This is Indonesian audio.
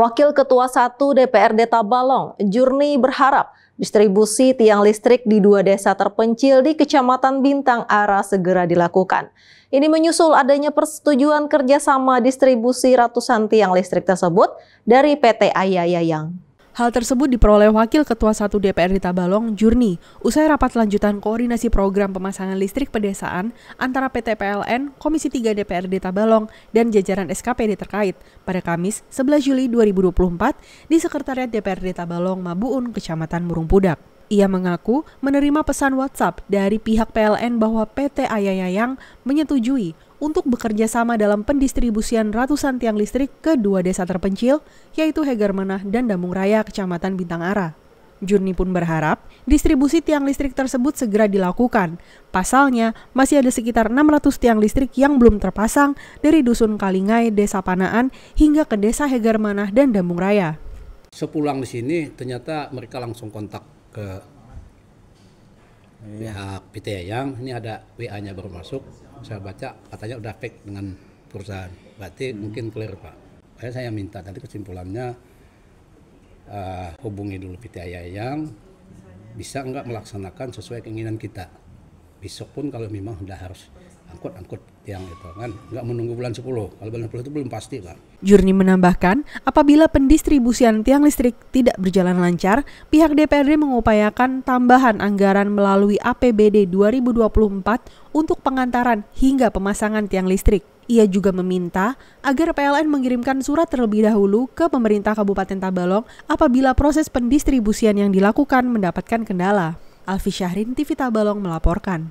Wakil Ketua 1 DPRD Tabalong, Jurni berharap distribusi tiang listrik di dua desa terpencil di Kecamatan Bintang Ara segera dilakukan. Ini menyusul adanya persetujuan kerjasama distribusi ratusan tiang listrik tersebut dari PT Ayaya Yang. Hal tersebut diperoleh Wakil Ketua 1 DPR di Tabalong, Jurni, usai rapat lanjutan koordinasi program pemasangan listrik pedesaan antara PT PLN, Komisi 3 DPRD Tabalong, dan jajaran SKPD terkait pada Kamis 11 Juli 2024 di Sekretariat DPR DPRD Tabalong, Mabuun, Kecamatan Murung Pudak. Ia mengaku menerima pesan WhatsApp dari pihak PLN bahwa PT Ayayayang menyetujui untuk bekerja sama dalam pendistribusian ratusan tiang listrik ke dua desa terpencil, yaitu Hegarmanah dan Damung Raya, Kecamatan Bintang Ara. Jurni pun berharap distribusi tiang listrik tersebut segera dilakukan. Pasalnya, masih ada sekitar 600 tiang listrik yang belum terpasang dari Dusun Kalingai, Desa Panaan, hingga ke Desa Hegarmanah dan Damung Raya. Sepulang di sini, ternyata mereka langsung kontak ke pihak iya. PT yang ini ada WA-nya baru masuk saya baca katanya udah fake dengan perusahaan berarti hmm. mungkin clear Pak saya saya minta tadi kesimpulannya uh, hubungi dulu PT yang bisa enggak melaksanakan sesuai keinginan kita besok pun kalau memang sudah harus angkut angkut yang itu kan nggak menunggu bulan 10 kalau bulan 10 itu belum pasti kan. Jurni menambahkan apabila pendistribusian tiang listrik tidak berjalan lancar pihak DPRD mengupayakan tambahan anggaran melalui APBD 2024 untuk pengantaran hingga pemasangan tiang listrik. Ia juga meminta agar PLN mengirimkan surat terlebih dahulu ke pemerintah Kabupaten Tabalong apabila proses pendistribusian yang dilakukan mendapatkan kendala. Alfi Syahrin, TV Tabalong melaporkan.